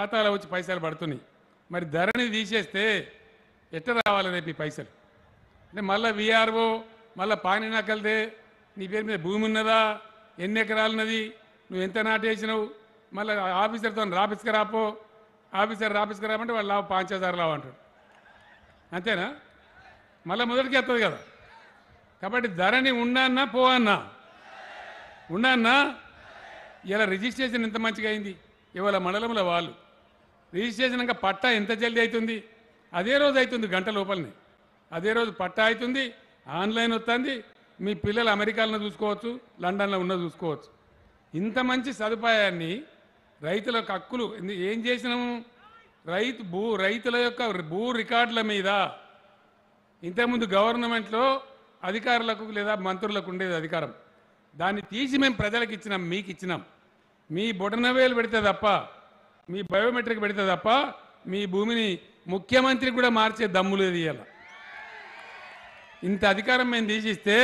ఖాతాలో వచ్చి పైసలు పడుతున్నాయి మరి ధరని తీసేస్తే ఎట్ట రావాలి రేపు ఈ పైసలు అంటే మళ్ళీ విఆర్ఓ మళ్ళీ పాని నక్కలితే నీ పేరు మీద భూమి ఉన్నదా ఎన్ని ఎకరాలున్నది నువ్వు ఎంత నాటేసినావు మళ్ళీ ఆఫీసర్తో రాపిస్కి రాపో ఆఫీసర్ రాపిస్కి రామంటే వాళ్ళు లావు పాంచ్ హజార్ లావు అంటాడు అంతేనా మళ్ళీ మొదటికి వస్తుంది కదా కాబట్టి ధరని ఉన్నానా పో అన్నా ఉన్నానా ఇలా రిజిస్ట్రేషన్ ఎంత మంచిగా అయింది ఇవాళ మండలంలో వాళ్ళు రిజిస్ట్రేషన్క పట్టా ఎంత జల్దీ అవుతుంది అదే రోజు అవుతుంది గంట లోపలనే అదే రోజు పట్టా అవుతుంది ఆన్లైన్ వస్తుంది మీ పిల్లలు అమెరికాలో చూసుకోవచ్చు లండన్లో ఉన్న చూసుకోవచ్చు ఇంత మంచి సదుపాయాన్ని రైతులకు హక్కులు ఏం చేసినాము రైతు భూ రైతుల యొక్క భూ రికార్డుల మీద ఇంతకుముందు గవర్నమెంట్లో అధికారులకు లేదా మంత్రులకు ఉండేది అధికారం దాన్ని తీసి మేము ప్రజలకు ఇచ్చినాం మీకు ఇచ్చినాం మీ బొటనవేలు పెడితే తప్ప మీ బయోమెట్రిక్ పెడితే తప్ప మీ భూమిని ముఖ్యమంత్రి కూడా మార్చే దమ్ము లేదు ఇవాళ ఇంత అధికారం మేము తీసిస్తే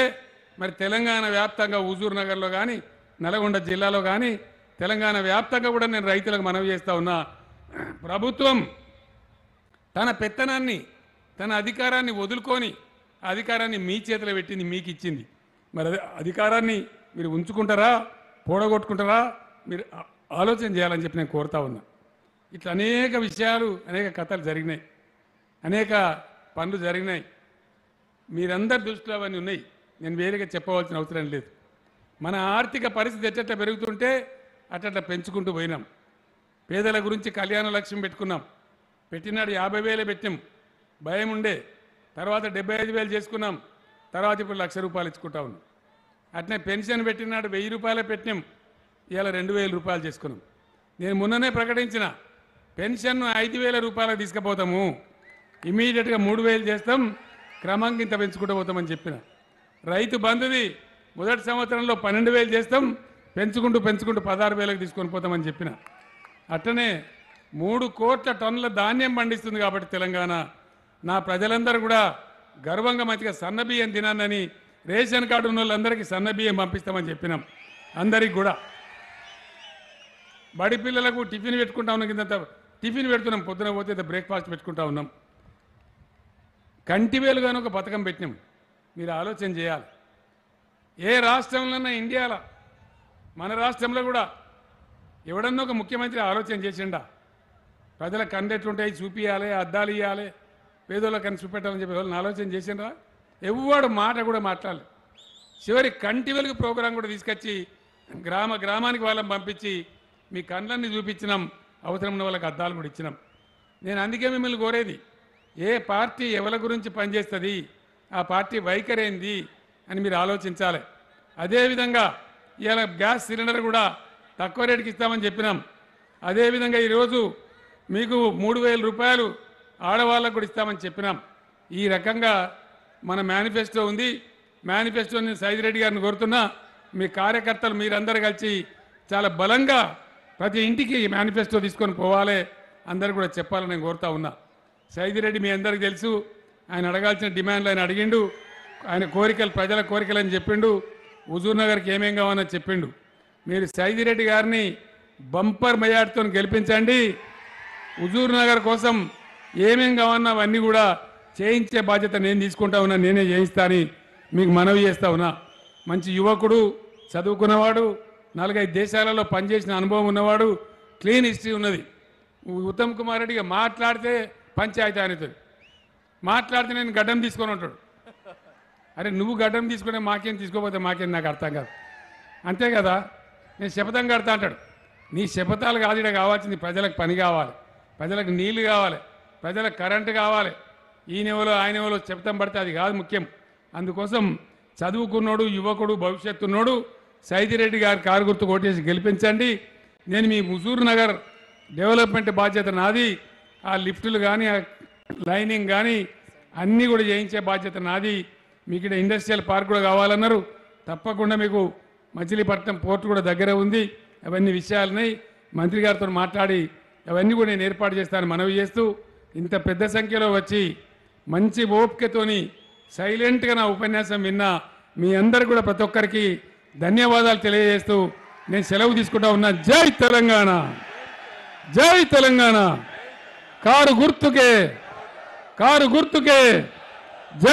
మరి తెలంగాణ వ్యాప్తంగా హుజూర్ నగర్లో కానీ నల్గొండ జిల్లాలో కానీ తెలంగాణ వ్యాప్తంగా కూడా నేను రైతులకు మనవి చేస్తా ఉన్నా ప్రభుత్వం తన పెత్తనాన్ని తన అధికారాన్ని వదులుకొని అధికారాన్ని మీ చేతిలో పెట్టింది మీకు ఇచ్చింది మరి అధికారాన్ని మీరు ఉంచుకుంటారా పోడగొట్టుకుంటారా మీరు ఆలోచన చేయాలని చెప్పి నేను కోరుతా ఉన్నా ఇట్లా అనేక విషయాలు అనేక కథలు జరిగినాయి అనేక పనులు జరిగినాయి మీరందరి దృష్టిలో అవన్నీ ఉన్నాయి నేను వేరేగా చెప్పవలసిన అవసరం లేదు మన ఆర్థిక పరిస్థితి ఎట్ట పెరుగుతుంటే అట్ట పెంచుకుంటూ పోయినాం పేదల గురించి కళ్యాణ లక్ష్యం పెట్టుకున్నాం పెట్టినాడు యాభై వేలే పెట్టినాం భయం ఉండే తర్వాత డెబ్బై ఐదు వేలు చేసుకున్నాం తర్వాత ఇప్పుడు లక్ష రూపాయలు ఇచ్చుకుంటా ఉన్నాం అట్నే పెన్షన్ పెట్టినాడు వెయ్యి రూపాయలే పెట్టినాం ఇవాళ రెండు వేల రూపాయలు చేసుకున్నాం నేను మొన్ననే ప్రకటించిన పెన్షన్ ఐదు వేల రూపాయలు తీసుకుపోతాము ఇమీడియట్గా మూడు వేలు చేస్తాం క్రమంగా ఇంత పెంచుకుంటూ పోతామని చెప్పిన రైతు బంధుది మొదటి సంవత్సరంలో పన్నెండు వేలు చేస్తాం పెంచుకుంటూ పెంచుకుంటూ పదహారు వేలకు తీసుకొని పోతామని చెప్పిన అట్టనే మూడు కోట్ల టన్నుల ధాన్యం పండిస్తుంది కాబట్టి తెలంగాణ నా ప్రజలందరూ కూడా గర్వంగా మంచిగా సన్నబియ్యం తినానని రేషన్ కార్డు ఉన్న వాళ్ళందరికీ సన్నబియ్యం పంపిస్తామని చెప్పినాం అందరికి కూడా బడి పిల్లలకు టిఫిన్ పెట్టుకుంటాం కింద టిఫిన్ పెడుతున్నాం పొద్దున పోతే బ్రేక్ఫాస్ట్ పెట్టుకుంటా ఉన్నాం కంటివేలుగానే ఒక పథకం పెట్టినాం మీరు ఆలోచన చేయాలి ఏ రాష్ట్రంలోనైనా ఇండియాలో మన రాష్ట్రంలో కూడా ఎవడన్నా ఒక ముఖ్యమంత్రి ఆలోచన చేసిండా ప్రజల కండెట్లుంటాయి చూపియాలి అద్దాలు ఇవ్వాలి పేదోళ్ళకి కని చూపెట్టాలని చెప్పి వాళ్ళని ఆలోచన చేసిండ్రా ఎవడు మాట కూడా మాట్లాడలేదు చివరి కంటి వెలుగు ప్రోగ్రాం కూడా తీసుకొచ్చి గ్రామ గ్రామానికి వాళ్ళని పంపించి మీ కండ్లన్నీ చూపించినాం అవసరం ఉన్న వాళ్ళకి అద్దాలు కూడా ఇచ్చినాం నేను అందుకే మిమ్మల్ని కోరేది ఏ పార్టీ ఎవరి గురించి పనిచేస్తుంది ఆ పార్టీ వైఖరేంది అని మీరు ఆలోచించాలి అదేవిధంగా ఇలా గ్యాస్ సిలిండర్ కూడా తక్కువ రేటుకి ఇస్తామని చెప్పినాం అదేవిధంగా ఈరోజు మీకు మూడు వేల రూపాయలు ఆడవాళ్ళకు కూడా ఇస్తామని చెప్పినాం ఈ రకంగా మన మేనిఫెస్టో ఉంది నేను సైదిరెడ్డి గారిని కోరుతున్నా మీ కార్యకర్తలు మీరందరూ కలిసి చాలా బలంగా ప్రతి ఇంటికి ఈ మేనిఫెస్టో తీసుకొని పోవాలి అందరు కూడా చెప్పాలని నేను కోరుతా ఉన్నా సైదిరెడ్డి మీ అందరికి తెలుసు ఆయన అడగాల్సిన డిమాండ్లు ఆయన అడిగిండు ఆయన కోరికలు ప్రజల కోరికలు అని చెప్పిండు హుజూర్ నగర్కి ఏమేం కావాలని చెప్పిండు మీరు సైదిరెడ్డి గారిని బంపర్ మెజార్టీతో గెలిపించండి హుజూర్ నగర్ కోసం ఏమేం కావాలన్నా అవన్నీ కూడా చేయించే బాధ్యత నేను తీసుకుంటా ఉన్నా నేనే చేయిస్తా అని మీకు మనవి చేస్తా ఉన్నా మంచి యువకుడు చదువుకున్నవాడు నాలుగైదు దేశాలలో పనిచేసిన అనుభవం ఉన్నవాడు క్లీన్ హిస్టరీ ఉన్నది ఉత్తమ్ కుమార్ రెడ్డిగా మాట్లాడితే పంచాయతీ అనేది మాట్లాడితే నేను గడ్డం తీసుకొని ఉంటాడు అరే నువ్వు గడ్డం తీసుకునే మాకేం తీసుకోపోతే మాకేం నాకు అర్థం కాదు అంతే కదా నేను శపథం కడతా అంటాడు నీ శపథాలు కాదు ఇక్కడ కావాల్సింది ప్రజలకు పని కావాలి ప్రజలకు నీళ్లు కావాలి ప్రజలకు కరెంటు కావాలి ఈయనెవలో ఆయన ఎవరో శపథం పడితే అది కాదు ముఖ్యం అందుకోసం చదువుకున్నోడు యువకుడు ఉన్నోడు సైదిరెడ్డి గారి కారు గుర్తు కొట్టేసి గెలిపించండి నేను మీ హుజూర్ నగర్ డెవలప్మెంట్ బాధ్యత నాది ఆ లిఫ్టులు కానీ ఆ లైనింగ్ కానీ అన్నీ కూడా చేయించే బాధ్యత నాది మీకు ఇక్కడ ఇండస్ట్రియల్ పార్క్ కూడా కావాలన్నారు తప్పకుండా మీకు మచిలీపట్నం పోర్టు కూడా దగ్గర ఉంది అవన్నీ విషయాలని మంత్రి గారితో మాట్లాడి అవన్నీ కూడా నేను ఏర్పాటు చేస్తాను మనవి చేస్తూ ఇంత పెద్ద సంఖ్యలో వచ్చి మంచి ఓపికతోని సైలెంట్గా నా ఉపన్యాసం విన్న మీ అందరు కూడా ప్రతి ఒక్కరికి ధన్యవాదాలు తెలియజేస్తూ నేను సెలవు తీసుకుంటా ఉన్నా జై తెలంగాణ జై తెలంగాణ కారు గుర్తుకే కారు గుర్తుకే జై